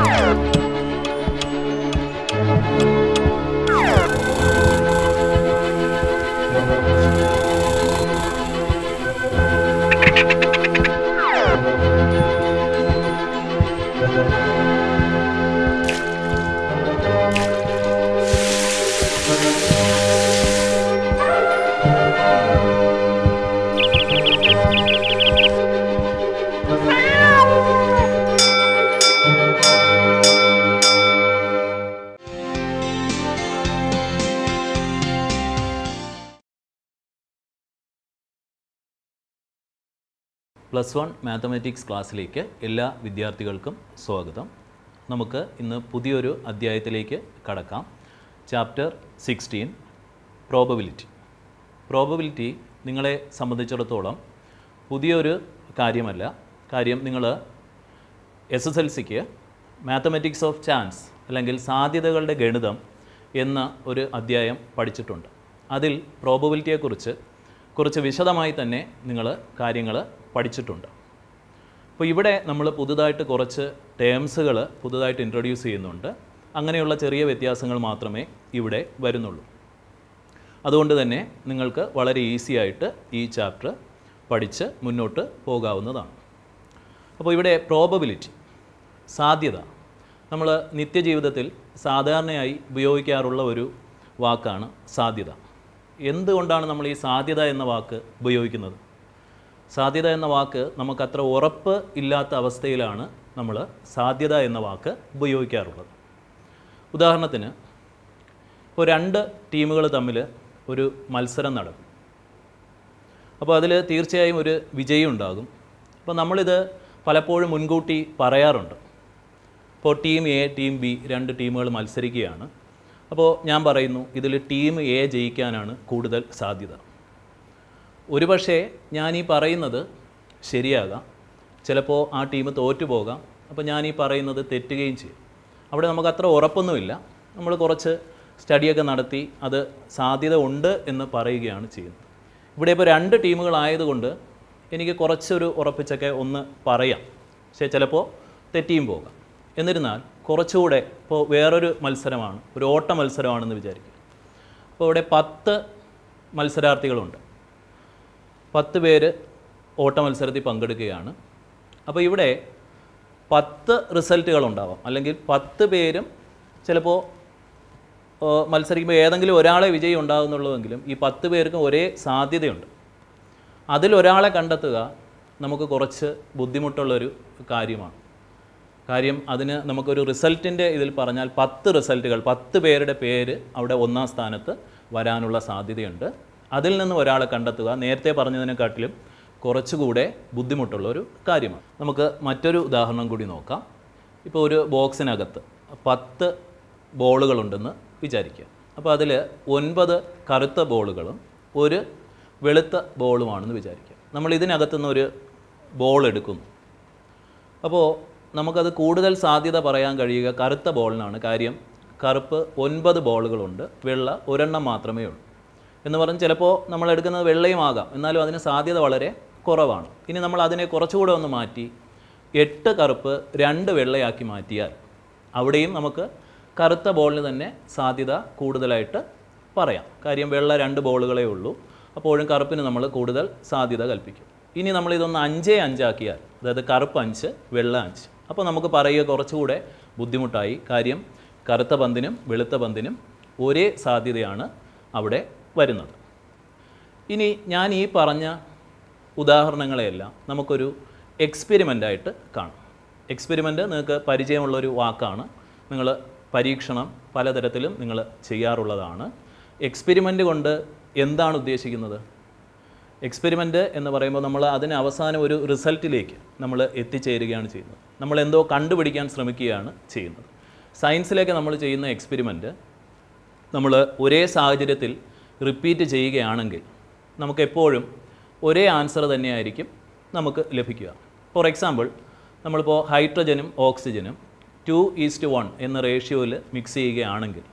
Oh! Plus one mathematics ക്ലാസ്സിലേക്ക് എല്ലാ വിദ്യാർത്ഥികൾക്കും സ്വാഗതം നമുക്ക് ഇന്ന് പുതിയൊരു അധ്യായത്തിലേക്ക് കടക്കാം ചാപ്റ്റർ സിക്സ്റ്റീൻ പ്രോബബിലിറ്റി പ്രോബബിലിറ്റി നിങ്ങളെ സംബന്ധിച്ചിടത്തോളം പുതിയൊരു കാര്യമല്ല കാര്യം നിങ്ങൾ എസ് എസ് എൽ സിക്ക് മാത്തമാറ്റിക്സ് ഓഫ് ചാൻസ് അല്ലെങ്കിൽ സാധ്യതകളുടെ ഗണിതം എന്ന ഒരു അധ്യായം പഠിച്ചിട്ടുണ്ട് അതിൽ പ്രോബബിലിറ്റിയെക്കുറിച്ച് കുറച്ച് വിശദമായി തന്നെ നിങ്ങൾ കാര്യങ്ങൾ പഠിച്ചിട്ടുണ്ട് അപ്പോൾ ഇവിടെ നമ്മൾ പുതുതായിട്ട് കുറച്ച് ടേംസുകൾ പുതുതായിട്ട് ഇൻട്രൊഡ്യൂസ് ചെയ്യുന്നുണ്ട് അങ്ങനെയുള്ള ചെറിയ വ്യത്യാസങ്ങൾ മാത്രമേ ഇവിടെ വരുന്നുള്ളൂ അതുകൊണ്ട് തന്നെ നിങ്ങൾക്ക് വളരെ ഈസി ആയിട്ട് ഈ ചാപ്റ്റർ പഠിച്ച് മുന്നോട്ട് പോകാവുന്നതാണ് അപ്പോൾ ഇവിടെ പ്രോബബിലിറ്റി സാധ്യത നമ്മൾ നിത്യജീവിതത്തിൽ സാധാരണയായി ഉപയോഗിക്കാറുള്ള ഒരു വാക്കാണ് സാധ്യത എന്തുകൊണ്ടാണ് നമ്മൾ ഈ സാധ്യത എന്ന വാക്ക് ഉപയോഗിക്കുന്നത് സാധ്യത എന്ന വാക്ക് നമുക്കത്ര ഉറപ്പ് ഇല്ലാത്ത അവസ്ഥയിലാണ് നമ്മൾ സാധ്യത എന്ന വാക്ക് ഉപയോഗിക്കാറുള്ളത് ഉദാഹരണത്തിന് ഇപ്പോൾ രണ്ട് ടീമുകൾ തമ്മിൽ ഒരു മത്സരം നടക്കും അപ്പോൾ അതിൽ തീർച്ചയായും ഒരു വിജയം ഉണ്ടാകും അപ്പോൾ നമ്മളിത് പലപ്പോഴും മുൻകൂട്ടി പറയാറുണ്ട് ഇപ്പോൾ ടീം എ ടീം ബി രണ്ട് ടീമുകൾ മത്സരിക്കുകയാണ് അപ്പോൾ ഞാൻ പറയുന്നു ഇതിൽ ടീം എ ജയിക്കാനാണ് കൂടുതൽ സാധ്യത ഒരുപക്ഷേ ഈ പറയുന്നത് ശരിയാകാം ചിലപ്പോൾ ആ ടീം തോറ്റു പോകാം അപ്പോൾ ഈ പറയുന്നത് തെറ്റുകയും ചെയ്യും അവിടെ നമുക്ക് അത്ര ഉറപ്പൊന്നുമില്ല നമ്മൾ കുറച്ച് സ്റ്റഡിയൊക്കെ നടത്തി അത് സാധ്യത ഉണ്ട് എന്ന് പറയുകയാണ് ചെയ്യുന്നത് ഇവിടെ ഇപ്പോൾ രണ്ട് ടീമുകളായതുകൊണ്ട് എനിക്ക് കുറച്ചൊരു ഉറപ്പിച്ചൊക്കെ ഒന്ന് പറയാം പക്ഷേ ചിലപ്പോൾ തെറ്റിയും പോകാം എന്നിരുന്നാൽ കുറച്ചുകൂടെ ഇപ്പോൾ വേറൊരു മത്സരമാണ് ഒരു ഓട്ട മത്സരമാണെന്ന് വിചാരിക്കുക അപ്പോൾ ഇവിടെ പത്ത് മത്സരാർത്ഥികളുണ്ട് പത്ത് പേര് ഓട്ട മത്സരത്തിൽ പങ്കെടുക്കുകയാണ് അപ്പോൾ ഇവിടെ പത്ത് റിസൾട്ടുകളുണ്ടാവാം അല്ലെങ്കിൽ പത്ത് പേരും ചിലപ്പോൾ മത്സരിക്കുമ്പോൾ ഏതെങ്കിലും ഒരാളെ വിജയം ഉണ്ടാകുന്നുള്ളൂവെങ്കിലും ഈ പത്ത് പേർക്കും ഒരേ സാധ്യതയുണ്ട് അതിലൊരാളെ കണ്ടെത്തുക നമുക്ക് കുറച്ച് ബുദ്ധിമുട്ടുള്ളൊരു കാര്യമാണ് കാര്യം അതിന് നമുക്കൊരു റിസൾട്ടിൻ്റെ ഇതിൽ പറഞ്ഞാൽ പത്ത് റിസൾട്ടുകൾ പത്ത് പേരുടെ പേര് അവിടെ ഒന്നാം സ്ഥാനത്ത് വരാനുള്ള സാധ്യതയുണ്ട് അതിൽ നിന്ന് ഒരാളെ കണ്ടെത്തുക നേരത്തെ പറഞ്ഞതിനെക്കാട്ടിലും കുറച്ചുകൂടെ ബുദ്ധിമുട്ടുള്ള ഒരു കാര്യമാണ് നമുക്ക് മറ്റൊരു ഉദാഹരണം കൂടി നോക്കാം ഇപ്പോൾ ഒരു ബോക്സിനകത്ത് പത്ത് ബോളുകളുണ്ടെന്ന് വിചാരിക്കുക അപ്പോൾ അതിൽ ഒൻപത് കറുത്ത ബോളുകളും ഒരു വെളുത്ത ബോളുമാണെന്ന് വിചാരിക്കുക നമ്മൾ ഇതിനകത്തു ഒരു ബോൾ എടുക്കുന്നു അപ്പോൾ നമുക്കത് കൂടുതൽ സാധ്യത പറയാൻ കഴിയുക കറുത്ത ബോളിനാണ് കാര്യം കറുപ്പ് ഒൻപത് ബോളുകളുണ്ട് വെള്ള ഒരെണ്ണം മാത്രമേ ഉള്ളൂ എന്ന് പറഞ്ഞ് ചിലപ്പോൾ നമ്മൾ എടുക്കുന്നത് വെള്ളയുമാകാം എന്നാലും അതിന് സാധ്യത വളരെ കുറവാണ് ഇനി നമ്മൾ അതിനെ കുറച്ചുകൂടെ ഒന്ന് മാറ്റി എട്ട് കറുപ്പ് രണ്ട് വെള്ളയാക്കി മാറ്റിയാൽ അവിടെയും നമുക്ക് കറുത്ത ബോളിന് തന്നെ സാധ്യത കൂടുതലായിട്ട് പറയാം കാര്യം വെള്ള രണ്ട് ബോളുകളേ ഉള്ളൂ അപ്പോഴും കറുപ്പിന് നമ്മൾ കൂടുതൽ സാധ്യത കൽപ്പിക്കും ഇനി നമ്മൾ ഇതൊന്ന് അഞ്ചേ അഞ്ചാക്കിയാൽ അതായത് കറുപ്പ് അഞ്ച് വെള്ള അഞ്ച് അപ്പോൾ നമുക്ക് പറയുക കുറച്ചുകൂടെ ബുദ്ധിമുട്ടായി കാര്യം കറുത്ത പന്തിനും വെളുത്ത പന്തിനും ഒരേ സാധ്യതയാണ് അവിടെ വരുന്നത് ഇനി ഞാൻ ഈ പറഞ്ഞ ഉദാഹരണങ്ങളെയെല്ലാം നമുക്കൊരു എക്സ്പെരിമെൻ്റായിട്ട് കാണാം എക്സ്പെരിമെൻ്റ് നിങ്ങൾക്ക് പരിചയമുള്ളൊരു വാക്കാണ് നിങ്ങൾ പരീക്ഷണം പലതരത്തിലും നിങ്ങൾ ചെയ്യാറുള്ളതാണ് എക്സ്പെരിമെൻ്റ് കൊണ്ട് എന്താണ് ഉദ്ദേശിക്കുന്നത് എക്സ്പെരിമെൻ്റ് എന്ന് പറയുമ്പോൾ നമ്മൾ അതിന് അവസാനം ഒരു റിസൾട്ടിലേക്ക് നമ്മൾ എത്തിച്ചേരുകയാണ് ചെയ്യുന്നത് നമ്മൾ എന്തോ കണ്ടുപിടിക്കാൻ ശ്രമിക്കുകയാണ് ചെയ്യുന്നത് സയൻസിലേക്ക് നമ്മൾ ചെയ്യുന്ന എക്സ്പെരിമെൻറ്റ് നമ്മൾ ഒരേ സാഹചര്യത്തിൽ റിപ്പീറ്റ് ചെയ്യുകയാണെങ്കിൽ നമുക്കെപ്പോഴും ഒരേ ആൻസർ തന്നെയായിരിക്കും നമുക്ക് ലഭിക്കുക ഫോർ എക്സാമ്പിൾ നമ്മളിപ്പോൾ ഹൈഡ്രജനും ഓക്സിജനും ടു ഈസ്റ്റ് വൺ എന്ന റേഷ്യോയിൽ മിക്സ് ചെയ്യുകയാണെങ്കിൽ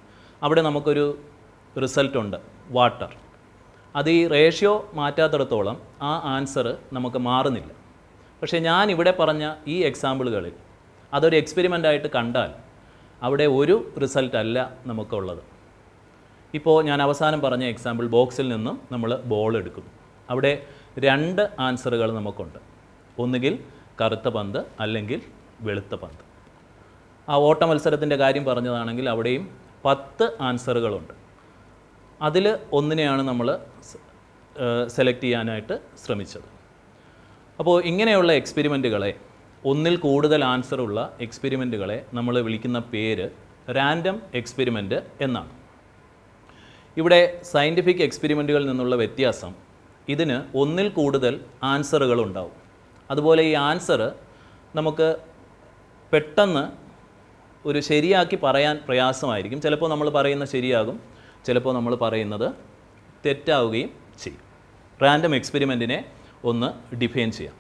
അവിടെ നമുക്കൊരു റിസൾട്ടുണ്ട് വാട്ടർ അത് ഈ റേഷ്യോ മാറ്റാത്തിടത്തോളം ആ ആൻസർ നമുക്ക് മാറുന്നില്ല പക്ഷേ ഞാൻ ഇവിടെ പറഞ്ഞ ഈ എക്സാമ്പിളുകളിൽ അതൊരു എക്സ്പെരിമെൻ്റായിട്ട് കണ്ടാൽ അവിടെ ഒരു റിസൾട്ട് അല്ല നമുക്കുള്ളത് ഇപ്പോൾ ഞാൻ അവസാനം പറഞ്ഞ എക്സാമ്പിൾ ബോക്സിൽ നിന്നും നമ്മൾ ബോൾ എടുക്കുന്നു അവിടെ രണ്ട് ആൻസറുകൾ നമുക്കുണ്ട് ഒന്നുകിൽ കറുത്ത പന്ത് അല്ലെങ്കിൽ വെളുത്ത പന്ത് ആ മത്സരത്തിൻ്റെ കാര്യം പറഞ്ഞതാണെങ്കിൽ അവിടെയും പത്ത് ആൻസറുകളുണ്ട് അതിൽ ഒന്നിനെയാണ് നമ്മൾ സെലക്ട് ചെയ്യാനായിട്ട് ശ്രമിച്ചത് അപ്പോൾ ഇങ്ങനെയുള്ള എക്സ്പെരിമെൻറ്റുകളെ ഒന്നിൽ കൂടുതൽ ആൻസറുള്ള എക്സ്പെരിമെൻറ്റുകളെ നമ്മൾ വിളിക്കുന്ന പേര് റാൻഡം എക്സ്പെരിമെൻറ്റ് എന്നാണ് ഇവിടെ സയൻറ്റിഫിക് എക്സ്പെരിമെൻറ്റുകളിൽ നിന്നുള്ള വ്യത്യാസം ഇതിന് ഒന്നിൽ കൂടുതൽ ആൻസറുകൾ ഉണ്ടാവും അതുപോലെ ഈ ആൻസർ നമുക്ക് പെട്ടെന്ന് ഒരു ശരിയാക്കി പറയാൻ പ്രയാസമായിരിക്കും ചിലപ്പോൾ നമ്മൾ പറയുന്ന ശരിയാകും ചിലപ്പോൾ നമ്മൾ പറയുന്നത് തെറ്റാവുകയും ചെയ്യും റാൻഡം എക്സ്പെരിമെൻറ്റിനെ ഒന്ന് ഡിഫൈൻ ചെയ്യാം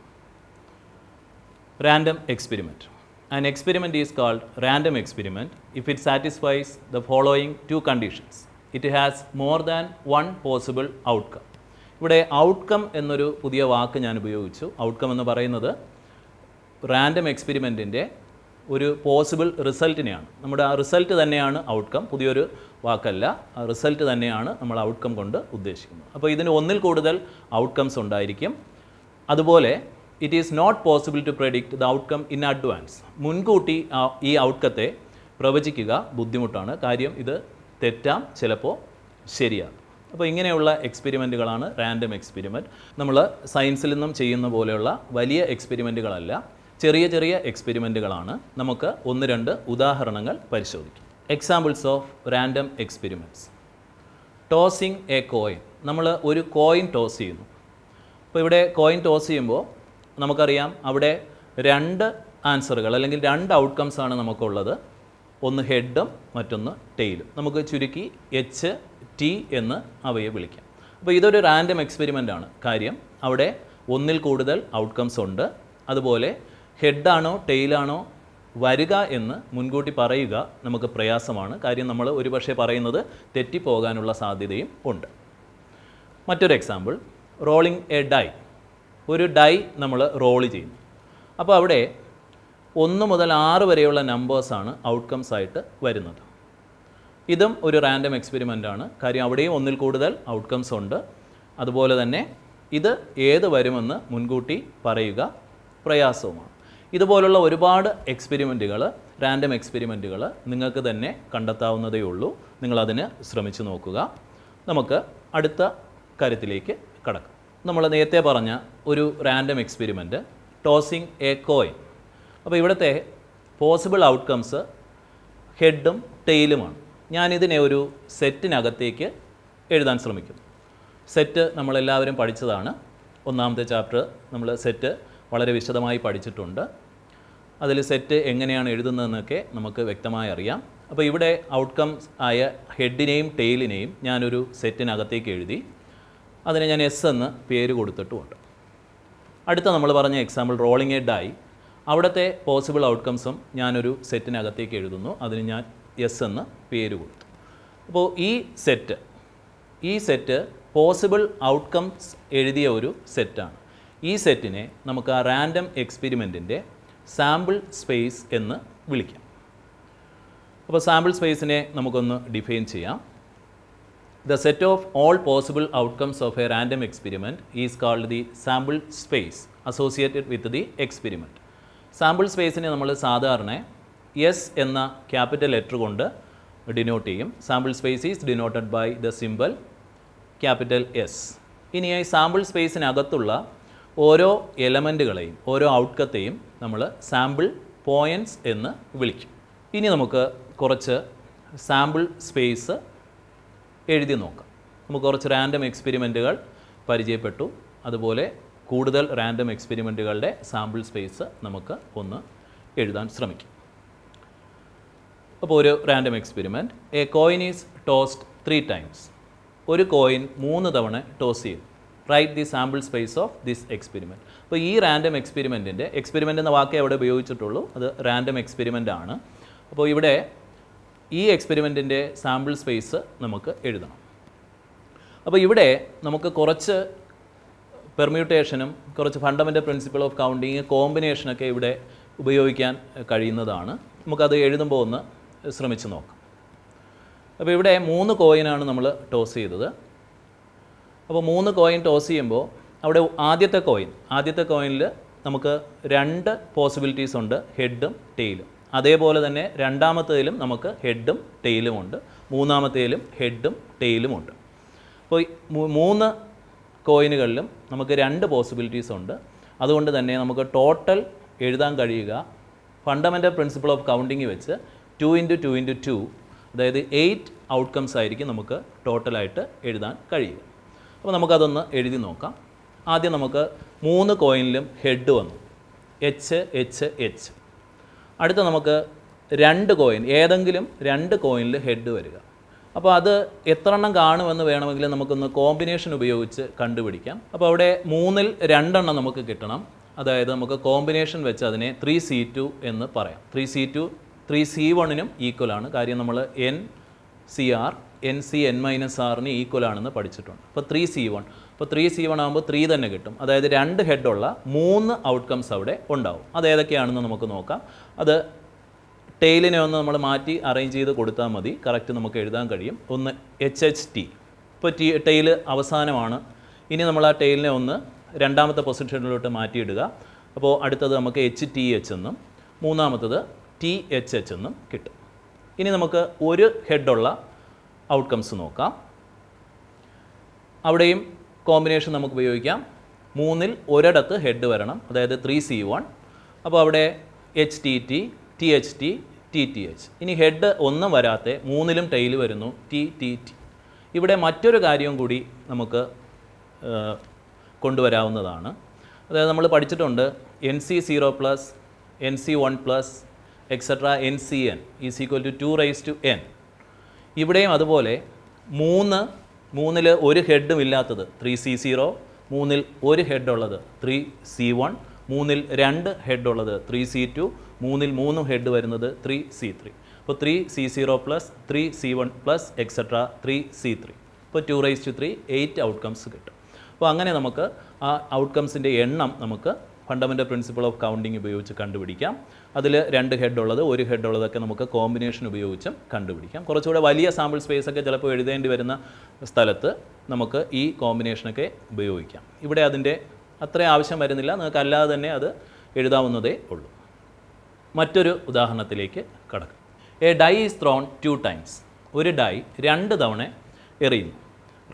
random experiment an experiment is called random experiment if it satisfies the following two conditions it has more than one possible outcome ഇവിടെ ഔട്ട്കം എന്നൊരു പുതിയ വാക്ക് ഞാൻ ഉപയോഗിച്ചു ഔട്ട്കം എന്ന് പറയുന്നത് റാൻഡം എക്സ്പെരിമെൻറ്റിൻ്റെ ഒരു പോസിബിൾ റിസൾട്ടിനെയാണ് നമ്മുടെ ആ റിസൾട്ട് തന്നെയാണ് ഔട്ട്കം പുതിയൊരു വാക്കല്ല ആ റിസൾട്ട് തന്നെയാണ് നമ്മൾ ഔട്ട്കം കൊണ്ട് ഉദ്ദേശിക്കുന്നത് അപ്പോൾ ഇതിന് ഒന്നിൽ കൂടുതൽ ഔട്ട്കംസ് ഉണ്ടായിരിക്കും അതുപോലെ it is not possible to predict the outcome in advance മുൻകൂട്ടി ഈ ഔട്ട്കത്തെ പ്രവചിക്കുക ബുദ്ധിമുട്ടാണ് കാര്യം ഇത് തെറ്റാം ചിലപ്പോൾ ശരിയാണ് അപ്പോൾ ഇങ്ങനെയുള്ള എക്സ്പെരിമെൻറ്റുകളാണ് റാൻഡം എക്സ്പെരിമെൻറ്റ് നമ്മൾ സയൻസിൽ നിന്നും ചെയ്യുന്ന പോലെയുള്ള വലിയ എക്സ്പെരിമെൻറ്റുകളല്ല ചെറിയ ചെറിയ എക്സ്പെരിമെൻറ്റുകളാണ് നമുക്ക് ഒന്ന് രണ്ട് ഉദാഹരണങ്ങൾ പരിശോധിക്കാം examples of random experiments tossing a coin നമ്മൾ ഒരു കോയിൻ ടോസ് ചെയ്യുന്നു അപ്പോൾ ഇവിടെ കോയിൻ ടോസ് ചെയ്യുമ്പോൾ നമുക്കറിയാം അവിടെ രണ്ട് ആൻസറുകൾ അല്ലെങ്കിൽ രണ്ട് ഔട്ട്കംസ് ആണ് നമുക്കുള്ളത് ഒന്ന് ഹെഡും മറ്റൊന്ന് ടെയിലും നമുക്ക് ചുരുക്കി എച്ച് ടി എന്ന് അവയെ വിളിക്കാം അപ്പോൾ ഇതൊരു റാൻഡം എക്സ്പെരിമെൻ്റ് ആണ് കാര്യം അവിടെ ഒന്നിൽ കൂടുതൽ ഔട്ട്കംസ് ഉണ്ട് അതുപോലെ ഹെഡാണോ ടെയിലാണോ വരിക എന്ന് മുൻകൂട്ടി പറയുക നമുക്ക് പ്രയാസമാണ് കാര്യം നമ്മൾ ഒരുപക്ഷെ പറയുന്നത് തെറ്റിപ്പോകാനുള്ള സാധ്യതയും ഉണ്ട് മറ്റൊരു എക്സാമ്പിൾ റോളിംഗ് എ ഡൈ ഒരു ഡൈ നമ്മൾ റോള് ചെയ്യുന്നു അപ്പോൾ അവിടെ ഒന്ന് മുതൽ ആറ് വരെയുള്ള നമ്പേഴ്സാണ് ഔട്ട്കംസ് ആയിട്ട് വരുന്നത് ഇതും ഒരു റാൻഡം എക്സ്പെരിമെൻ്റ് ആണ് കാര്യം അവിടെയും ഒന്നിൽ കൂടുതൽ ഔട്ട്കംസ് ഉണ്ട് അതുപോലെ തന്നെ ഇത് ഏത് വരുമെന്ന് മുൻകൂട്ടി പറയുക പ്രയാസവുമാണ് ഇതുപോലുള്ള ഒരുപാട് എക്സ്പെരിമെൻറ്റുകൾ റാൻഡം എക്സ്പെരിമെൻറ്റുകൾ നിങ്ങൾക്ക് തന്നെ കണ്ടെത്താവുന്നതേ ഉള്ളൂ നിങ്ങളതിന് ശ്രമിച്ചു നോക്കുക നമുക്ക് അടുത്ത കാര്യത്തിലേക്ക് കടക്കാം നമ്മൾ നേരത്തെ പറഞ്ഞ ഒരു random experiment tossing a coin അപ്പോൾ ഇവിടുത്തെ പോസിബിൾ ഔട്ട്കംസ് ഹെഡും ടെയിലുമാണ് ഞാനിതിനെ ഒരു സെറ്റിനകത്തേക്ക് എഴുതാൻ ശ്രമിക്കും സെറ്റ് നമ്മളെല്ലാവരും പഠിച്ചതാണ് ഒന്നാമത്തെ ചാപ്റ്റർ നമ്മൾ സെറ്റ് വളരെ വിശദമായി പഠിച്ചിട്ടുണ്ട് അതിൽ സെറ്റ് എങ്ങനെയാണ് എഴുതുന്നതെന്നൊക്കെ നമുക്ക് വ്യക്തമായി അറിയാം അപ്പോൾ ഇവിടെ ഔട്ട്കംസ് ആയ ഹെഡിനെയും ടെയിലിനെയും ഞാനൊരു സെറ്റിനകത്തേക്ക് എഴുതി അതിന് ഞാൻ എസ് എന്ന് പേര് കൊടുത്തിട്ടുമുണ്ട് അടുത്ത നമ്മൾ പറഞ്ഞ എക്സാമ്പിൾ റോളിംഗ് ആയി അവിടുത്തെ പോസിബിൾ ഔട്ട്കംസും ഞാനൊരു സെറ്റിനകത്തേക്ക് എഴുതുന്നു അതിന് ഞാൻ എസ് എന്ന് പേര് കൊടുത്തു അപ്പോൾ ഈ സെറ്റ് ഈ സെറ്റ് പോസിബിൾ ഔട്ട്കംസ് എഴുതിയ ഒരു സെറ്റാണ് ഈ സെറ്റിനെ നമുക്ക് ആ റാൻഡം എക്സ്പെരിമെൻറ്റിൻ്റെ സാമ്പിൾ സ്പേസ് എന്ന് വിളിക്കാം അപ്പോൾ സാമ്പിൾ സ്പേസിനെ നമുക്കൊന്ന് ഡിഫൈൻ ചെയ്യാം the set of all possible outcomes of a random experiment is called the sample space associated with the experiment sample സ്പേസിനെ നമ്മൾ സാധാരണ എസ് എന്ന ക്യാപിറ്റൽ ലെറ്റർ കൊണ്ട് ഡിനോട്ട് ചെയ്യും sample space is denoted by the simple capital S ഇനി ഈ sample സ്പേസിനകത്തുള്ള ഓരോ എലമെൻറ്റുകളെയും ഓരോ ഔട്ട്കത്തെയും നമ്മൾ സാമ്പിൾ പോയിൻറ്റ്സ് എന്ന് വിളിക്കും ഇനി നമുക്ക് കുറച്ച് സാമ്പിൾ സ്പേസ് എഴുതി നോക്കാം നമുക്ക് കുറച്ച് റാൻഡം എക്സ്പെരിമെൻറ്റുകൾ പരിചയപ്പെട്ടു അതുപോലെ കൂടുതൽ റാൻഡം എക്സ്പെരിമെൻറ്റുകളുടെ സാമ്പിൾ സ്പേസ് നമുക്ക് ഒന്ന് എഴുതാൻ ശ്രമിക്കും അപ്പോൾ ഒരു random experiment a coin is tossed three times ഒരു കോയിൻ മൂന്ന് തവണ ടോസ് ചെയ്തു right the sample space of this experiment അപ്പോൾ ഈ റാൻഡം എക്സ്പെരിമെൻറ്റിൻ്റെ എക്സ്പെരിമെൻ്റ് എന്ന വാക്ക് എവിടെ ഉപയോഗിച്ചിട്ടുള്ളൂ അത് റാൻഡം എക്സ്പെരിമെൻ്റ് ആണ് അപ്പോൾ ഇവിടെ ഈ എക്സ്പെരിമെൻറ്റിൻ്റെ സാമ്പിൾ സ്പേസ് നമുക്ക് എഴുതണം അപ്പോൾ ഇവിടെ നമുക്ക് കുറച്ച് പെർമ്യൂട്ടേഷനും കുറച്ച് ഫണ്ടമെൻ്റൽ പ്രിൻസിപ്പിൾ ഓഫ് കൗണ്ടിങ് കോമ്പിനേഷനൊക്കെ ഇവിടെ ഉപയോഗിക്കാൻ കഴിയുന്നതാണ് നമുക്കത് എഴുതുമ്പോൾ ഒന്ന് ശ്രമിച്ചു നോക്കാം അപ്പോൾ ഇവിടെ മൂന്ന് കോയിനാണ് നമ്മൾ ടോസ് ചെയ്തത് അപ്പോൾ മൂന്ന് കോയിൻ ടോസ് ചെയ്യുമ്പോൾ അവിടെ ആദ്യത്തെ കോയിൻ ആദ്യത്തെ കോയിനിൽ നമുക്ക് രണ്ട് പോസിബിലിറ്റീസ് ഉണ്ട് ഹെഡും ടെയിലും അതേപോലെ തന്നെ രണ്ടാമത്തേലും നമുക്ക് ഹെഡും ടെയിലും ഉണ്ട് മൂന്നാമത്തേലും ഹെഡും ടെയിലും ഉണ്ട് അപ്പോൾ മൂന്ന് കോയിനുകളിലും നമുക്ക് രണ്ട് പോസിബിലിറ്റീസ് ഉണ്ട് അതുകൊണ്ട് തന്നെ നമുക്ക് ടോട്ടൽ എഴുതാൻ കഴിയുക ഫണ്ടമെൻ്റൽ പ്രിൻസിപ്പിൾ ഓഫ് കൗണ്ടിങ് വെച്ച് two into two into two അതായത് എയ്റ്റ് ഔട്ട്കംസ് ആയിരിക്കും നമുക്ക് ടോട്ടലായിട്ട് എഴുതാൻ കഴിയുക അപ്പോൾ നമുക്കതൊന്ന് എഴുതി നോക്കാം ആദ്യം നമുക്ക് മൂന്ന് കോയിനിലും ഹെഡ് വന്നു എച്ച് എച്ച് എച്ച് അടുത്ത നമുക്ക് രണ്ട് കോയിൻ ഏതെങ്കിലും രണ്ട് കോയിനിൽ ഹെഡ് വരിക അപ്പോൾ അത് എത്ര എണ്ണം കാണുമെന്ന് വേണമെങ്കിൽ നമുക്കൊന്ന് കോമ്പിനേഷൻ ഉപയോഗിച്ച് കണ്ടുപിടിക്കാം അപ്പോൾ അവിടെ മൂന്നിൽ രണ്ടെണ്ണം നമുക്ക് കിട്ടണം അതായത് നമുക്ക് കോമ്പിനേഷൻ വെച്ച് അതിനെ ത്രീ സി ടു എന്ന് പറയാം three C two three C വണ്ണിനും ആണ് കാര്യം നമ്മൾ n C r n C n minus ആറിന് ആണെന്ന് പഠിച്ചിട്ടുണ്ട് അപ്പോൾ ത്രീ സി വൺ അപ്പോൾ ത്രീ സി വൺ ആകുമ്പോൾ ത്രീ തന്നെ കിട്ടും അതായത് രണ്ട് ഹെഡുള്ള മൂന്ന് ഔട്ട്കംസ് അവിടെ ഉണ്ടാവും അത് ഏതൊക്കെയാണെന്ന് നമുക്ക് നോക്കാം അത് ടെയിലിനെ ഒന്ന് നമ്മൾ മാറ്റി അറേഞ്ച് ചെയ്ത് കൊടുത്താൽ മതി കറക്റ്റ് നമുക്ക് എഴുതാൻ കഴിയും ഒന്ന് എച്ച് എച്ച് ടി ഇപ്പോൾ ടി ടെയിൽ അവസാനമാണ് ഇനി നമ്മൾ ആ ടെയിലിനെ ഒന്ന് രണ്ടാമത്തെ പൊസിഷനിലോട്ട് മാറ്റിയിടുക അപ്പോൾ അടുത്തത് നമുക്ക് എച്ച് ടി എച്ച് എന്നും മൂന്നാമത്തത് ടി എച്ച് എച്ച് എന്നും കിട്ടും ഇനി നമുക്ക് ഒരു ഹെഡുള്ള ഔട്ട്കംസ് നോക്കാം അവിടെയും കോമ്പിനേഷൻ നമുക്ക് ഉപയോഗിക്കാം മൂന്നിൽ ഒരിടത്ത് ഹെഡ് വരണം അതായത് ത്രീ സി വൺ അപ്പോൾ അവിടെ H T T T H T T T H ഇനി ഹെഡ് ഒന്നും വരാത്ത മൂന്നിലും ടൈൽ വരുന്നു ടി ടി ടി ഇവിടെ മറ്റൊരു കാര്യം കൂടി നമുക്ക് കൊണ്ടുവരാവുന്നതാണ് അതായത് നമ്മൾ പഠിച്ചിട്ടുണ്ട് n C zero plus n C one plus etcetera n C n is equal to two raise to n ഇവിടെയും അതുപോലെ മൂന്ന് മൂന്നിൽ ഒരു ഹെഡും ഇല്ലാത്തത് ത്രീ സി സീറോ മൂന്നിൽ ഒരു ഹെഡുള്ളത് ത്രീ സി വൺ മൂന്നിൽ രണ്ട് ഹെഡുള്ളത് ത്രീ സി ടു മൂന്നിൽ മൂന്നും ഹെഡ് വരുന്നത് ത്രീ സി ത്രീ അപ്പോൾ three C zero plus three C one plus etcetera three C three ഇപ്പോൾ two raise to three eight outcomes കിട്ടും അപ്പോൾ അങ്ങനെ നമുക്ക് ആ ഔട്ട്കംസിൻ്റെ എണ്ണം നമുക്ക് ഫണ്ടമെൻ്റൽ പ്രിൻസിപ്പിൾ ഓഫ് കൗണ്ടിങ് ഉപയോഗിച്ച് കണ്ടുപിടിക്കാം അതിൽ രണ്ട് ഹെഡ് ഉള്ളത് ഒരു ഹെഡ് ഉള്ളതൊക്കെ നമുക്ക് കോമ്പിനേഷൻ ഉപയോഗിച്ചും കണ്ടുപിടിക്കാം കുറച്ചുകൂടെ വലിയ സാമ്പിൾ സ്പേസ് ഒക്കെ ചിലപ്പോൾ എഴുതേണ്ടി വരുന്ന സ്ഥലത്ത് നമുക്ക് ഈ കോമ്പിനേഷനൊക്കെ ഉപയോഗിക്കാം ഇവിടെ അതിൻ്റെ അത്രയും ആവശ്യം വരുന്നില്ല നിങ്ങൾക്ക് അല്ലാതെ തന്നെ അത് എഴുതാവുന്നതേ ഉള്ളൂ മറ്റൊരു ഉദാഹരണത്തിലേക്ക് കടക്കും a die is thrown two times ഒരു ഡൈ രണ്ട് തവണ എറിയുന്നു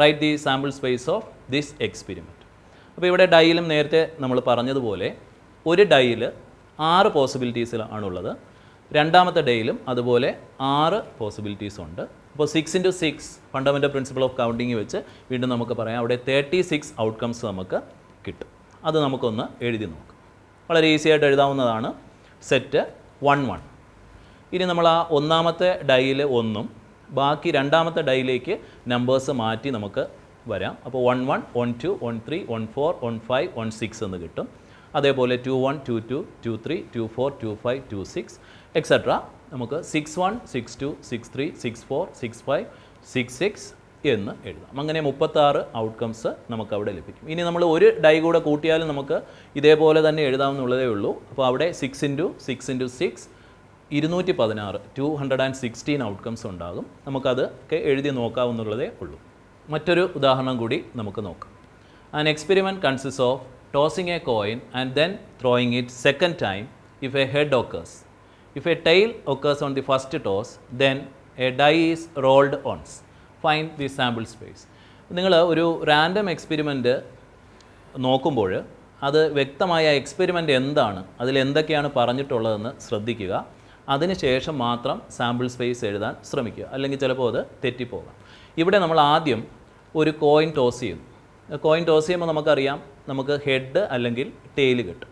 write the sample space of this experiment അപ്പോൾ ഇവിടെ ഡൈയിലും നേരത്തെ നമ്മൾ പറഞ്ഞതുപോലെ ഒരു ഡൈയിൽ ആറ് പോസിബിലിറ്റീസിലാണുള്ളത് ഉള്ളത് രണ്ടാമത്തെ ഡേയിലും അതുപോലെ ആറ് പോസിബിലിറ്റീസ് ഉണ്ട് അപ്പോൾ six into six fundamental principle of counting വെച്ച് വീണ്ടും നമുക്ക് പറയാം അവിടെ തേർട്ടി സിക്സ് ഔട്ട്കംസ് നമുക്ക് കിട്ടും അത് നമുക്കൊന്ന് എഴുതി നോക്കാം വളരെ ഈസി ആയിട്ട് എഴുതാവുന്നതാണ് സെറ്റ് വൺ വൺ ഇനി നമ്മൾ ആ ഒന്നാമത്തെ ഡൈയിൽ ഒന്നും ബാക്കി രണ്ടാമത്തെ ഡൈയിലേക്ക് നമ്പേഴ്സ് മാറ്റി നമുക്ക് വരാം അപ്പോൾ one one one two one three one four one five one six എന്ന് കിട്ടും അതേപോലെ two one two two two three two four two five two six etcetera നമുക്ക് six one six two six three six four six five six six എന്ന് എഴുതാം അങ്ങനെ മുപ്പത്താറ് outcomes നമുക്ക് അവിടെ ലഭിക്കും ഇനി നമ്മൾ ഒരു ഡൈ കൂടെ കൂട്ടിയാലും നമുക്ക് ഇതേപോലെ തന്നെ എഴുതാമെന്നുള്ളതേ ഉള്ളൂ അപ്പോൾ അവിടെ six into six into six ഇരുന്നൂറ്റി പതിനാറ് two hundred and sixteen outcomes ഉണ്ടാകും നമുക്കത് ഒക്കെ എഴുതി നോക്കാവുന്നുള്ളതേ ഉള്ളൂ മറ്റൊരു ഉദാഹരണം കൂടി നമുക്ക് നോക്കാം an experiment consist of tossing a coin and then throwing it second time if a head occurs if a tail occurs on the first toss then a die is rolled once find the sample space നിങ്ങൾ ഒരു random experiment നോക്കുമ്പോൾ അത് വ്യക്തമായ experiment എന്താണ് അതിൽ എന്തൊക്കെയാണ് പറഞ്ഞിട്ടുള്ളതെന്ന് ശ്രദ്ധിക്കുക അതിനുശേഷം മാത്രം സാമ്പിൾ സ്പേസ് എഴുതാൻ ശ്രമിക്കുക അല്ലെങ്കിൽ ചിലപ്പോൾ അത് തെറ്റിപ്പോകാം ഇവിടെ നമ്മൾ ആദ്യം ഒരു കോയിൻ ടോസ് ചെയ്യുന്നു കോയിൻ ടോസ് ചെയ്യുമ്പോൾ നമുക്കറിയാം നമുക്ക് ഹെഡ് അല്ലെങ്കിൽ ടെയിൽ കിട്ടും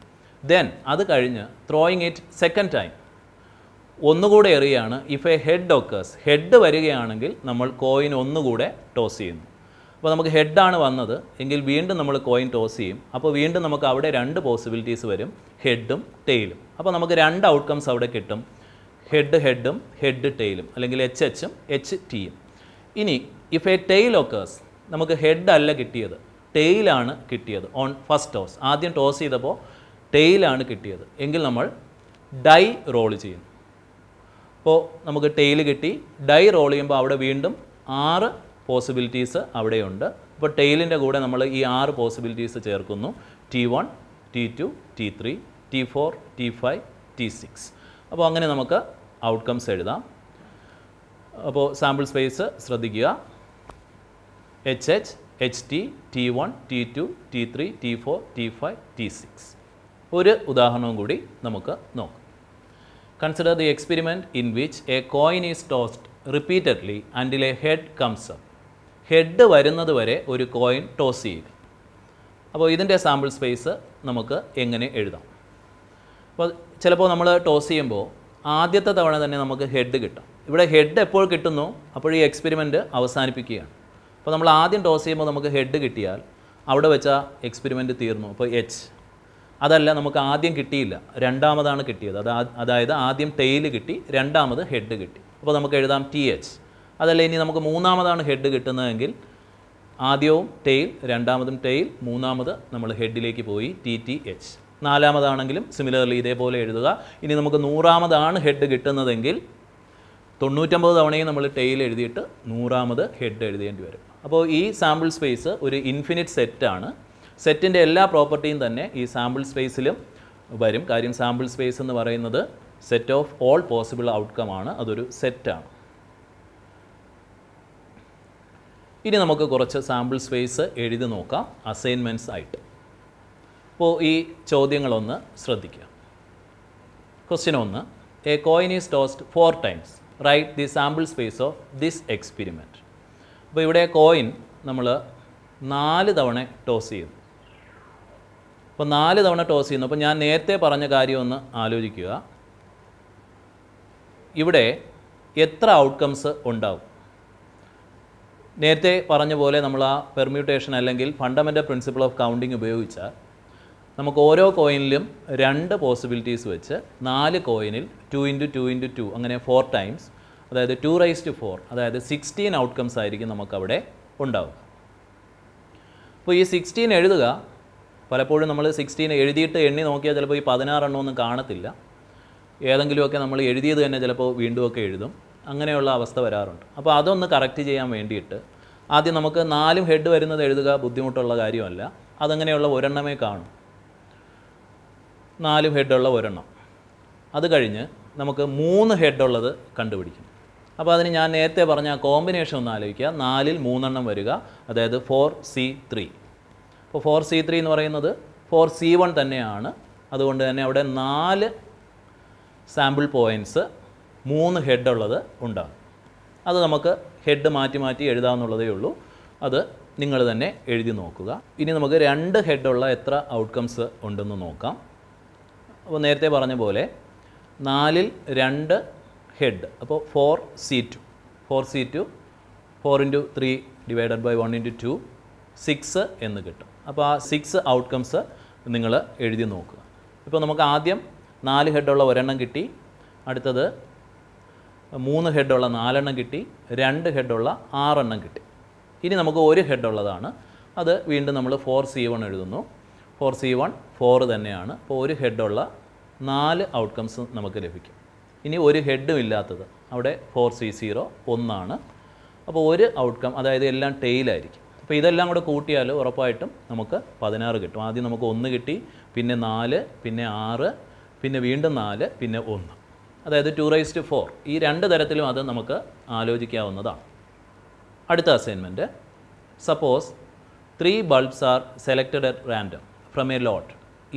ദെൻ അത് കഴിഞ്ഞ് ത്രോയിങ് ഇറ്റ് സെക്കൻഡ് ടൈം ഒന്നുകൂടെ എറിയാണ് if a head occurs head വരികയാണെങ്കിൽ നമ്മൾ കോയിൻ ഒന്നുകൂടെ ടോസ് ചെയ്യുന്നു അപ്പോൾ നമുക്ക് ഹെഡാണ് വന്നത് എങ്കിൽ വീണ്ടും നമ്മൾ കോയിൻ ടോസ് ചെയ്യും അപ്പോൾ വീണ്ടും നമുക്ക് അവിടെ രണ്ട് പോസിബിലിറ്റീസ് വരും ഹെഡും ടെയിലും അപ്പോൾ നമുക്ക് രണ്ട് ഔട്ട്കംസ് അവിടെ കിട്ടും ഹെഡ് ഹെഡും ഹെഡ് ടെയിലും അല്ലെങ്കിൽ എച്ച് എച്ചും എച്ച് ടിയും ഇനി ഇഫ് എ ടെയിൽ ഒക്കേഴ്സ് നമുക്ക് ഹെഡ് അല്ല കിട്ടിയത് ടെയിലാണ് കിട്ടിയത് ഓൺ ഫസ്റ്റ് ടോസ് ആദ്യം ടോസ് ചെയ്തപ്പോൾ ടെയിലാണ് കിട്ടിയത് എങ്കിൽ നമ്മൾ ഡൈ റോൾ ചെയ്യും ഇപ്പോൾ നമുക്ക് ടെയിൽ കിട്ടി ഡൈ റോൾ ചെയ്യുമ്പോൾ അവിടെ വീണ്ടും ആറ് പോസിബിലിറ്റീസ് അവിടെയുണ്ട് അപ്പോൾ ടെയിലിൻ്റെ കൂടെ നമ്മൾ ഈ ആറ് പോസിബിലിറ്റീസ് ചേർക്കുന്നു T one T two T three T four T five T six അപ്പോൾ അങ്ങനെ നമുക്ക് ഔട്ട്കംസ് എഴുതാം അപ്പോൾ സാമ്പിൾ സ്പേസ് ശ്രദ്ധിക്കുക H H H T T one T two T three T four T five T six ഒരു ഉദാഹരണവും കൂടി നമുക്ക് നോക്കാം Consider the experiment in which a coin is tossed repeatedly until a head comes up. Head the varinada vare or a coin toss it. Above either sample space, Namaka, engane Edda. Well, Chalapo Namala tossimbo, Adiata the Vana than Namaka head the gitta. If a head the poor kitten know, a pretty experiment, our sign picky. For Namala Adin tossimbo, Namaka head the gittial, out of which experiment the theorem, for H. അതല്ല നമുക്ക് ആദ്യം കിട്ടിയില്ല രണ്ടാമതാണ് കിട്ടിയത് അത് അതായത് ആദ്യം tail കിട്ടി രണ്ടാമത് ഹെഡ് കിട്ടി അപ്പോൾ നമുക്ക് എഴുതാം ടി എച്ച് അതല്ല ഇനി നമുക്ക് മൂന്നാമതാണ് ഹെഡ് കിട്ടുന്നതെങ്കിൽ ആദ്യവും ടെയിൽ രണ്ടാമതും ടെയിൽ മൂന്നാമത് നമ്മൾ ഹെഡിലേക്ക് പോയി ടി ടി എച്ച് നാലാമതാണെങ്കിലും സിമിലർലി ഇതേപോലെ എഴുതുക ഇനി നമുക്ക് നൂറാമതാണ് ഹെഡ് കിട്ടുന്നതെങ്കിൽ തൊണ്ണൂറ്റമ്പത് തവണയും നമ്മൾ ടെയിൽ എഴുതിയിട്ട് നൂറാമത് ഹെഡ് എഴുതേണ്ടി വരും അപ്പോൾ ഈ സാമ്പിൾ സ്പേസ് ഒരു ഇൻഫിനിറ്റ് സെറ്റാണ് സെറ്റിൻ്റെ എല്ലാ പ്രോപ്പർട്ടിയും തന്നെ ഈ സാമ്പിൾ സ്പേസിലും വരും കാര്യം സാമ്പിൾ സ്പേസ് എന്ന് പറയുന്നത് set of all possible outcome ആണ് അതൊരു സെറ്റാണ് ഇനി നമുക്ക് കുറച്ച് സാമ്പിൾ സ്പേസ് എഴുതി നോക്കാം അസൈൻമെൻറ്റ്സ് ആയിട്ട് അപ്പോൾ ഈ ചോദ്യങ്ങളൊന്ന് ശ്രദ്ധിക്കുക ക്വസ്റ്റ്യൻ ഒന്ന് a coin is tossed four times write the sample space of this experiment അപ്പോൾ ഇവിടെ കോയിൻ നമ്മൾ നാല് തവണ ടോസ് ചെയ്യുന്നു അപ്പോൾ നാല് തവണ ടോസ് ചെയ്യുന്നു അപ്പോൾ ഞാൻ നേരത്തെ പറഞ്ഞ കാര്യം ഒന്ന് ആലോചിക്കുക ഇവിടെ എത്ര ഔട്ട്കംസ് ഉണ്ടാവും നേരത്തെ പറഞ്ഞ പോലെ നമ്മൾ ആ പെർമ്യൂട്ടേഷൻ അല്ലെങ്കിൽ ഫണ്ടമെൻ്റൽ പ്രിൻസിപ്പിൾ ഓഫ് കൗണ്ടിങ് ഉപയോഗിച്ചാൽ നമുക്ക് ഓരോ കോയിനിലും രണ്ട് പോസിബിലിറ്റീസ് വെച്ച് നാല് കോയിനിൽ two into two into two അങ്ങനെ ഫോർ ടൈംസ് അതായത് ടു റൈസ് ടു ഫോർ അതായത് സിക്സ്റ്റീൻ ഔട്ട്കംസ് ആയിരിക്കും നമുക്കവിടെ ഉണ്ടാവുക അപ്പോൾ ഈ സിക്സ്റ്റീൻ എഴുതുക പലപ്പോഴും നമ്മൾ സിക്സ്റ്റീൻ എഴുതിയിട്ട് എണ്ണി നോക്കിയാൽ ചിലപ്പോൾ ഈ പതിനാറെണ്ണമൊന്നും കാണത്തില്ല ഏതെങ്കിലുമൊക്കെ നമ്മൾ എഴുതിയത് തന്നെ ചിലപ്പോൾ വീണ്ടുമൊക്കെ എഴുതും അങ്ങനെയുള്ള അവസ്ഥ വരാറുണ്ട് അപ്പോൾ അതൊന്ന് കറക്റ്റ് ചെയ്യാൻ വേണ്ടിയിട്ട് ആദ്യം നമുക്ക് നാലും ഹെഡ് വരുന്നത് എഴുതുക ബുദ്ധിമുട്ടുള്ള കാര്യമല്ല അതങ്ങനെയുള്ള ഒരെണ്ണമേ കാണും നാലും ഹെഡുള്ള ഒരെണ്ണം അത് കഴിഞ്ഞ് നമുക്ക് മൂന്ന് ഹെഡുള്ളത് കണ്ടുപിടിക്കും അപ്പോൾ അതിന് ഞാൻ നേരത്തെ പറഞ്ഞ കോമ്പിനേഷൻ ഒന്ന് ആലോചിക്കുക നാലിൽ മൂന്നെണ്ണം വരിക അതായത് ഫോർ സി ത്രീ അപ്പോൾ ഫോർ സി ത്രീ എന്ന് പറയുന്നത് ഫോർ സി വൺ തന്നെയാണ് അതുകൊണ്ട് തന്നെ അവിടെ നാല് സാമ്പിൾ പോയിൻറ്റ്സ് മൂന്ന് ഹെഡ് ഉള്ളത് ഉണ്ടാകും അത് നമുക്ക് ഹെഡ് മാറ്റി മാറ്റി എഴുതാമെന്നുള്ളതേ ഉള്ളൂ അത് നിങ്ങൾ തന്നെ എഴുതി നോക്കുക ഇനി നമുക്ക് രണ്ട് ഹെഡുള്ള എത്ര ഔട്ട്കംസ് ഉണ്ടെന്ന് നോക്കാം അപ്പോൾ നേരത്തെ പറഞ്ഞ പോലെ നാലിൽ രണ്ട് ഹെഡ് അപ്പോൾ four C two four C two four into three divided by one into two six എന്ന് കിട്ടും അപ്പോൾ ആ സിക്സ് ഔട്ട്കംസ് നിങ്ങൾ എഴുതി നോക്കുക ഇപ്പോൾ നമുക്ക് ആദ്യം നാല് ഹെഡുള്ള ഒരെണ്ണം കിട്ടി അടുത്തത് മൂന്ന് ഹെഡുള്ള നാലെണ്ണം കിട്ടി രണ്ട് ഹെഡുള്ള ആറെണ്ണം കിട്ടി ഇനി നമുക്ക് ഒരു ഹെഡുള്ളതാണ് അത് വീണ്ടും നമ്മൾ ഫോർ സി വൺ എഴുതുന്നു ഫോർ സി വൺ ഫോർ തന്നെയാണ് അപ്പോൾ ഒരു ഹെഡുള്ള നാല് ഔട്ട്കംസ് നമുക്ക് ലഭിക്കും ഇനി ഒരു ഹെഡും ഇല്ലാത്തത് അവിടെ ഫോർ സി സീറോ ഒന്നാണ് അപ്പോൾ ഒരു ഔട്ട്കം അതായത് എല്ലാം ടെയിലായിരിക്കും അപ്പോൾ ഇതെല്ലാം കൂടെ കൂട്ടിയാൽ ഉറപ്പായിട്ടും നമുക്ക് പതിനാറ് കിട്ടും ആദ്യം നമുക്ക് ഒന്ന് കിട്ടി പിന്നെ നാല് പിന്നെ ആറ് പിന്നെ വീണ്ടും നാല് പിന്നെ ഒന്ന് അതായത് ടു റൈസ്റ്റ് ഫോർ ഈ രണ്ട് തരത്തിലും അത് നമുക്ക് ആലോചിക്കാവുന്നതാണ് അടുത്ത assignment suppose three bulbs are selected at random from a lot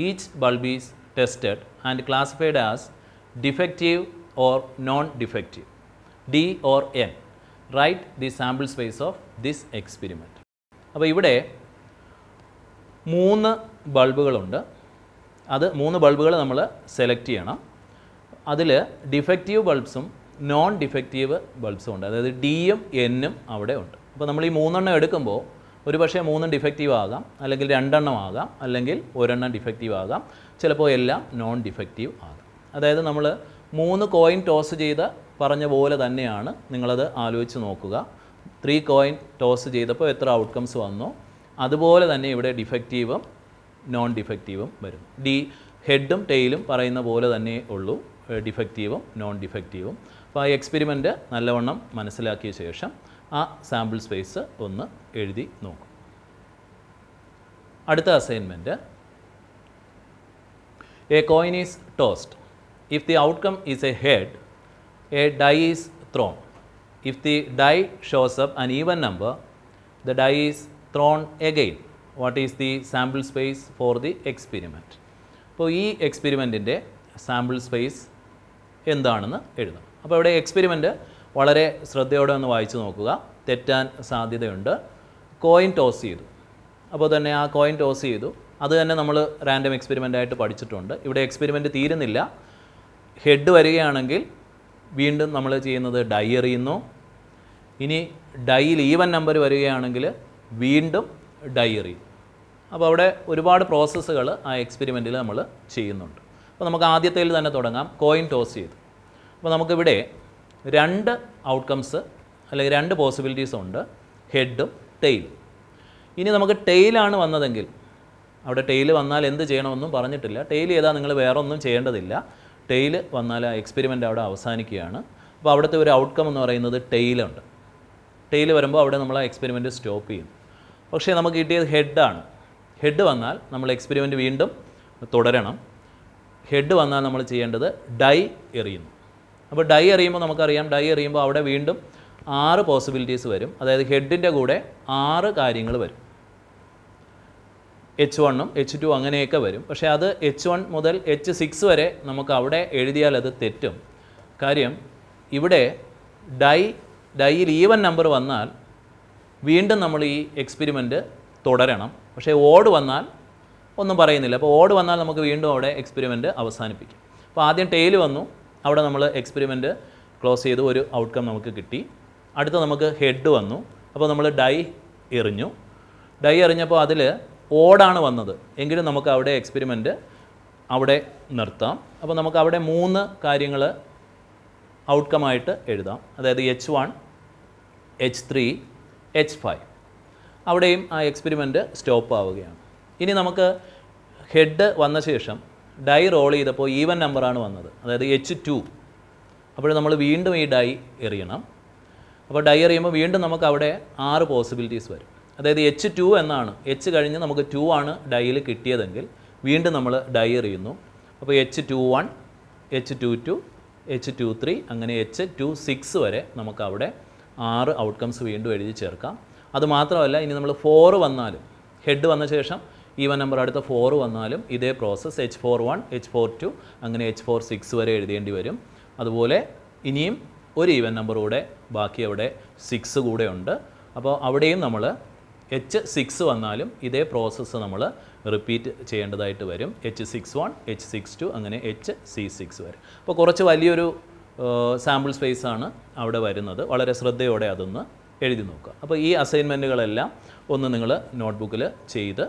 each bulb is tested and classified as defective or non defective D or N write the sample space of this experiment അപ്പോൾ ഇവിടെ മൂന്ന് ബൾബുകളുണ്ട് അത് മൂന്ന് ബൾബുകൾ നമ്മൾ select ചെയ്യണം അതിൽ defective ബൾബ്സും നോൺ ഡിഫക്റ്റീവ് ബൾബ്സും ഉണ്ട് അതായത് ഡിയും എന്നും അവിടെ ഉണ്ട് അപ്പോൾ നമ്മൾ ഈ മൂന്നെണ്ണം എടുക്കുമ്പോൾ ഒരു പക്ഷേ മൂന്നും ഡിഫക്റ്റീവ് ആകാം അല്ലെങ്കിൽ രണ്ടെണ്ണം ആകാം അല്ലെങ്കിൽ ഒരെണ്ണം ഡിഫക്റ്റീവ് ആകാം ചിലപ്പോൾ എല്ലാം നോൺ ഡിഫക്റ്റീവ് ആകാം അതായത് നമ്മൾ മൂന്ന് കോയിൻ ടോസ് ചെയ്ത് പറഞ്ഞ പോലെ തന്നെയാണ് നിങ്ങളത് ആലോചിച്ച് നോക്കുക ത്രീ കോയിൻ ടോസ് ചെയ്തപ്പോൾ എത്ര ഔട്ട്കംസ് വന്നു അതുപോലെ തന്നെ ഇവിടെ ഡിഫക്റ്റീവും നോൺ ഡിഫക്റ്റീവും വരും ഡി ഹെഡും ടെയിലും പറയുന്ന പോലെ തന്നെ ഉള്ളൂ ഡിഫക്റ്റീവും നോൺ ഡിഫക്റ്റീവും അപ്പോൾ ആ എക്സ്പെരിമെൻ്റ് നല്ലവണ്ണം മനസ്സിലാക്കിയ ശേഷം ആ സാമ്പിൾ സ്പേസ് ഒന്ന് എഴുതി നോക്കും അടുത്ത assignment a coin is tossed if the outcome is a head a die is thrown If the die shows up an even number, the die is thrown again. What is the sample space for the experiment? അപ്പോൾ ഈ എക്സ്പെരിമെൻറ്റിൻ്റെ sample space എന്താണെന്ന് എഴുതണം അപ്പോൾ ഇവിടെ experiment വളരെ ശ്രദ്ധയോടെ ഒന്ന് വായിച്ചു നോക്കുക തെറ്റാൻ സാധ്യതയുണ്ട് കോയിൻ ടോസ് ചെയ്തു അപ്പോൾ തന്നെ ആ കോയിൻ ടോസ് ചെയ്തു അത് തന്നെ നമ്മൾ റാൻഡം എക്സ്പെരിമെൻ്റായിട്ട് പഠിച്ചിട്ടുണ്ട് ഇവിടെ എക്സ്പെരിമെൻറ്റ് തീരുന്നില്ല ഹെഡ് വരികയാണെങ്കിൽ വീണ്ടും നമ്മൾ ചെയ്യുന്നത് ഡൈ എറിയുന്നു ഇനി ഡൈയിൽ ഈവൻ നമ്പർ വരികയാണെങ്കിൽ വീണ്ടും ഡൈ എറിയും അപ്പോൾ അവിടെ ഒരുപാട് പ്രോസസ്സുകൾ ആ എക്സ്പെരിമെൻറ്റിൽ നമ്മൾ ചെയ്യുന്നുണ്ട് അപ്പോൾ നമുക്ക് ആദ്യത്തേൽ തന്നെ തുടങ്ങാം കോയിൻ ടോസ് ചെയ്ത് അപ്പോൾ നമുക്കിവിടെ രണ്ട് ഔട്ട്കംസ് അല്ലെങ്കിൽ രണ്ട് പോസിബിലിറ്റീസ് ഉണ്ട് ഹെഡും ടെയിലും ഇനി നമുക്ക് ടെയിലാണ് വന്നതെങ്കിൽ അവിടെ ടെയിൽ വന്നാൽ എന്ത് ചെയ്യണമെന്നും പറഞ്ഞിട്ടില്ല ടെയിൽ ചെയ്താൽ നിങ്ങൾ വേറൊന്നും ചെയ്യേണ്ടതില്ല ടെയിൽ വന്നാൽ ആ എക്സ്പെരിമെൻ്റ് അവിടെ അവസാനിക്കുകയാണ് അപ്പോൾ അവിടുത്തെ ഒരു ഔട്ട്കം എന്ന് പറയുന്നത് ടെയിലുണ്ട് ടെയിൽ വരുമ്പോൾ അവിടെ നമ്മൾ ആ എക്സ്പെരിമെൻ്റ് സ്റ്റോപ്പ് ചെയ്യും പക്ഷേ നമുക്ക് കിട്ടിയത് ഹെഡാണ് ഹെഡ് വന്നാൽ നമ്മൾ എക്സ്പെരിമെൻറ്റ് വീണ്ടും തുടരണം ഹെഡ് വന്നാൽ നമ്മൾ ചെയ്യേണ്ടത് ഡൈ എറിയുന്നു അപ്പോൾ ഡൈ എറിയുമ്പോൾ നമുക്കറിയാം ഡൈ എറിയുമ്പോൾ അവിടെ വീണ്ടും ആറ് പോസിബിലിറ്റീസ് വരും അതായത് ഹെഡിൻ്റെ കൂടെ ആറ് കാര്യങ്ങൾ വരും എച്ച് വണ്ണും എച്ച് ടു അങ്ങനെയൊക്കെ വരും പക്ഷേ അത് എച്ച് വൺ മുതൽ എച്ച് സിക്സ് വരെ നമുക്ക് അവിടെ എഴുതിയാൽ അത് തെറ്റും കാര്യം ഇവിടെ ഡൈ ഡൈയിൽ ഈവൻ നമ്പർ വന്നാൽ വീണ്ടും നമ്മൾ ഈ എക്സ്പെരിമെൻറ്റ് തുടരണം പക്ഷേ ഓട് വന്നാൽ ഒന്നും പറയുന്നില്ല അപ്പോൾ ഓട് വന്നാൽ നമുക്ക് വീണ്ടും അവിടെ എക്സ്പെരിമെൻറ്റ് അവസാനിപ്പിക്കും അപ്പോൾ ആദ്യം ടെയിൽ വന്നു അവിടെ നമ്മൾ എക്സ്പെരിമെൻറ്റ് ക്ലോസ് ചെയ്തു ഒരു ഔട്ട്കം നമുക്ക് കിട്ടി അടുത്ത നമുക്ക് ഹെഡ് വന്നു അപ്പോൾ നമ്മൾ ഡൈ എറിഞ്ഞു ഡൈ എറിഞ്ഞപ്പോൾ അതിൽ ഓടാണ് വന്നത് എങ്കിലും നമുക്ക് അവിടെ എക്സ്പെരിമെൻ്റ് അവിടെ നിർത്താം അപ്പോൾ നമുക്ക് അവിടെ മൂന്ന് കാര്യങ്ങൾ ഔട്ട്കമായിട്ട് എഴുതാം അതായത് H one H three H five അവിടെയും ആ എക്സ്പെരിമെൻറ്റ് സ്റ്റോപ്പ് ആവുകയാണ് ഇനി നമുക്ക് ഹെഡ് വന്ന ശേഷം ഡൈ റോൾ ചെയ്തപ്പോൾ ഈവൻ നമ്പറാണ് വന്നത് അതായത് എച്ച് ടു അപ്പോൾ നമ്മൾ വീണ്ടും ഈ ഡൈ എറിയണം അപ്പോൾ ഡൈ എറിയുമ്പോൾ വീണ്ടും നമുക്ക് അവിടെ ആറ് പോസിബിലിറ്റീസ് വരും അതായത് എച്ച് ടു എന്നാണ് എച്ച് കഴിഞ്ഞ് നമുക്ക് ടു ആണ് ഡൈയിൽ കിട്ടിയതെങ്കിൽ വീണ്ടും നമ്മൾ ഡൈ എറിയുന്നു അപ്പോൾ H two one H two two H two three അങ്ങനെ എച്ച് ടു സിക്സ് വരെ നമുക്ക് അവിടെ ആറ് ഔട്ട്കംസ് വീണ്ടും എഴുതി ചേർക്കാം അതുമാത്രമല്ല ഇനി നമ്മൾ ഫോർ വന്നാലും ഹെഡ് വന്ന ശേഷം ഈവൻ നമ്പർ അടുത്ത ഫോർ വന്നാലും ഇതേ process H four one H four two അങ്ങനെ എച്ച് ഫോർ സിക്സ് വരെ എഴുതേണ്ടി വരും അതുപോലെ ഇനിയും ഒരു ഈവൻ നമ്പറൂടെ ബാക്കി അവിടെ സിക്സ് കൂടെ ഉണ്ട് അപ്പോൾ അവിടെയും നമ്മൾ എച്ച് സിക്സ് വന്നാലും ഇതേ പ്രോസസ്സ് നമ്മൾ റിപ്പീറ്റ് ചെയ്യേണ്ടതായിട്ട് വരും H six one H six two അങ്ങനെ എച്ച് സി സിക്സ് വരും അപ്പോൾ കുറച്ച് വലിയൊരു സാമ്പിൾ സ്പേസ് ആണ് അവിടെ വരുന്നത് വളരെ ശ്രദ്ധയോടെ അതൊന്ന് എഴുതി നോക്കുക അപ്പോൾ ഈ അസൈൻമെൻറ്റുകളെല്ലാം ഒന്ന് നിങ്ങൾ നോട്ട്ബുക്കിൽ ചെയ്ത്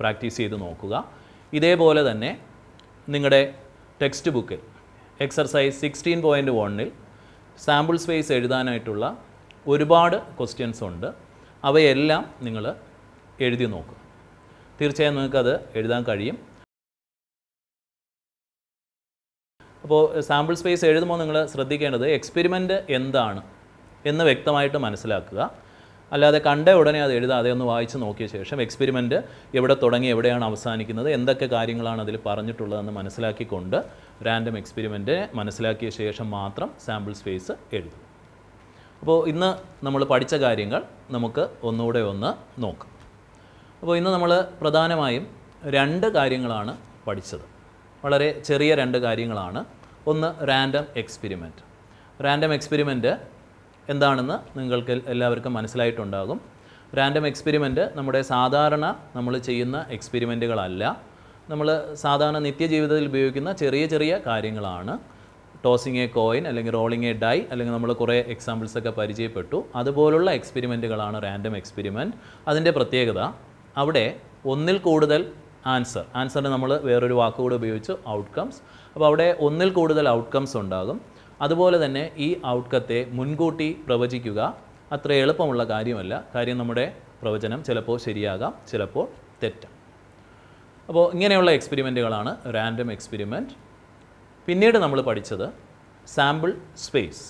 പ്രാക്ടീസ് ചെയ്ത് നോക്കുക ഇതേപോലെ തന്നെ നിങ്ങളുടെ ടെക്സ്റ്റ് ബുക്കിൽ എക്സർസൈസ് സിക്സ്റ്റീൻ പോയിൻറ്റ് വണ്ണിൽ സാമ്പിൾ സ്പേസ് എഴുതാനായിട്ടുള്ള ഒരുപാട് ക്വസ്റ്റ്യൻസ് ഉണ്ട് അവയെല്ലാം നിങ്ങൾ എഴുതി നോക്കുക തീർച്ചയായും നിങ്ങൾക്കത് എഴുതാൻ കഴിയും അപ്പോൾ സാമ്പിൾ സ്പേസ് എഴുതുമ്പോൾ നിങ്ങൾ ശ്രദ്ധിക്കേണ്ടത് എക്സ്പെരിമെൻ്റ് എന്താണ് എന്ന് വ്യക്തമായിട്ട് മനസ്സിലാക്കുക അല്ലാതെ കണ്ട ഉടനെ അത് എഴുതാതെ ഒന്ന് വായിച്ച് നോക്കിയ ശേഷം എക്സ്പെരിമെൻ്റ് എവിടെ തുടങ്ങി എവിടെയാണ് അവസാനിക്കുന്നത് എന്തൊക്കെ കാര്യങ്ങളാണ് അതിൽ പറഞ്ഞിട്ടുള്ളതെന്ന് മനസ്സിലാക്കിക്കൊണ്ട് റാൻഡം എക്സ്പെരിമെൻറ്റ് മനസ്സിലാക്കിയ ശേഷം മാത്രം സാമ്പിൾ സ്പേസ് എഴുതും അപ്പോൾ ഇന്ന് നമ്മൾ പഠിച്ച കാര്യങ്ങൾ നമുക്ക് ഒന്നുകൂടെ ഒന്ന് നോക്കാം അപ്പോൾ ഇന്ന് നമ്മൾ പ്രധാനമായും രണ്ട് കാര്യങ്ങളാണ് പഠിച്ചത് വളരെ ചെറിയ രണ്ട് കാര്യങ്ങളാണ് ഒന്ന് റാൻഡം എക്സ്പെരിമെൻറ്റ് റാൻഡം എക്സ്പെരിമെൻറ്റ് എന്താണെന്ന് നിങ്ങൾക്ക് എല്ലാവർക്കും മനസ്സിലായിട്ടുണ്ടാകും റാൻഡം എക്സ്പെരിമെൻറ്റ് നമ്മുടെ സാധാരണ നമ്മൾ ചെയ്യുന്ന എക്സ്പെരിമെൻറ്റുകളല്ല നമ്മൾ സാധാരണ നിത്യജീവിതത്തിൽ ഉപയോഗിക്കുന്ന ചെറിയ ചെറിയ കാര്യങ്ങളാണ് ടോസിങ് എ കോയിൻ അല്ലെങ്കിൽ റോളിങ് എ ഡൈ അല്ലെങ്കിൽ നമ്മൾ കുറേ എക്സാമ്പിൾസ് ഒക്കെ പരിചയപ്പെട്ടു അതുപോലുള്ള എക്സ്പെരിമെൻറ്റുകളാണ് റാൻഡം എക്സ്പെരിമെൻറ്റ് അതിൻ്റെ പ്രത്യേകത അവിടെ ഒന്നിൽ കൂടുതൽ ആൻസർ ആൻസറിന് നമ്മൾ വേറൊരു വാക്കുകൂടെ ഉപയോഗിച്ച് ഔട്ട്കംസ് അപ്പോൾ അവിടെ ഒന്നിൽ കൂടുതൽ ഔട്ട്കംസ് ഉണ്ടാകും അതുപോലെ തന്നെ ഈ ഔട്ട്കത്തെ മുൻകൂട്ടി പ്രവചിക്കുക അത്ര എളുപ്പമുള്ള കാര്യമല്ല കാര്യം നമ്മുടെ പ്രവചനം ചിലപ്പോൾ ശരിയാകാം ചിലപ്പോൾ തെറ്റാം അപ്പോൾ ഇങ്ങനെയുള്ള എക്സ്പെരിമെൻറ്റുകളാണ് റാൻഡം എക്സ്പെരിമെൻറ്റ് പിന്നീട് നമ്മൾ പഠിച്ചത് സാമ്പിൾ സ്പേസ്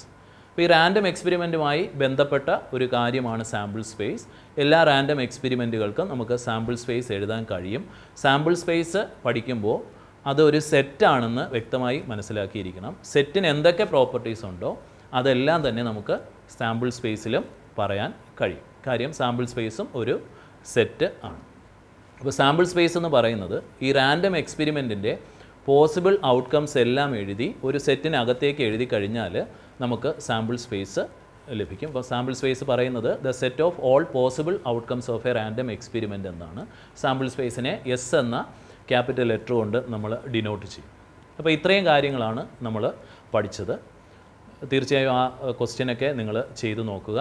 ഇപ്പോൾ ഈ റാൻഡം എക്സ്പെരിമെൻറ്റുമായി ബന്ധപ്പെട്ട ഒരു കാര്യമാണ് സാമ്പിൾ സ്പേസ് എല്ലാ റാൻഡം എക്സ്പെരിമെൻറ്റുകൾക്കും നമുക്ക് സാമ്പിൾ സ്പേസ് എഴുതാൻ കഴിയും സാമ്പിൾ സ്പേസ് പഠിക്കുമ്പോൾ അതൊരു സെറ്റാണെന്ന് വ്യക്തമായി മനസ്സിലാക്കിയിരിക്കണം സെറ്റിന് എന്തൊക്കെ പ്രോപ്പർട്ടീസ് ഉണ്ടോ അതെല്ലാം തന്നെ നമുക്ക് സാമ്പിൾ സ്പേസിലും പറയാൻ കഴിയും കാര്യം സാമ്പിൾ സ്പേസും ഒരു സെറ്റ് ആണ് അപ്പോൾ സാമ്പിൾ സ്പേസ് എന്ന് പറയുന്നത് ഈ റാൻഡം എക്സ്പെരിമെൻറ്റിൻ്റെ പോസിബിൾ ഔട്ട്കംസ് എല്ലാം എഴുതി ഒരു സെറ്റിനകത്തേക്ക് എഴുതി കഴിഞ്ഞാൽ നമുക്ക് സാമ്പിൾ സ്പേസ് ലഭിക്കും അപ്പോൾ സാമ്പിൾ സ്പേസ് പറയുന്നത് the set of all possible outcomes of a random experiment എന്നാണ് സാമ്പിൾ സ്പേസിനെ എസ് എന്ന ക്യാപിറ്റൽ ലെറ്റർ കൊണ്ട് നമ്മൾ ഡിനോട്ട് ചെയ്യും അപ്പോൾ ഇത്രയും കാര്യങ്ങളാണ് നമ്മൾ പഠിച്ചത് തീർച്ചയായും ആ ക്വസ്റ്റ്യനൊക്കെ നിങ്ങൾ ചെയ്തു നോക്കുക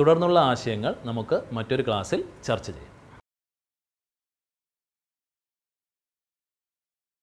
തുടർന്നുള്ള ആശയങ്ങൾ നമുക്ക് മറ്റൊരു ക്ലാസ്സിൽ ചർച്ച ചെയ്യാം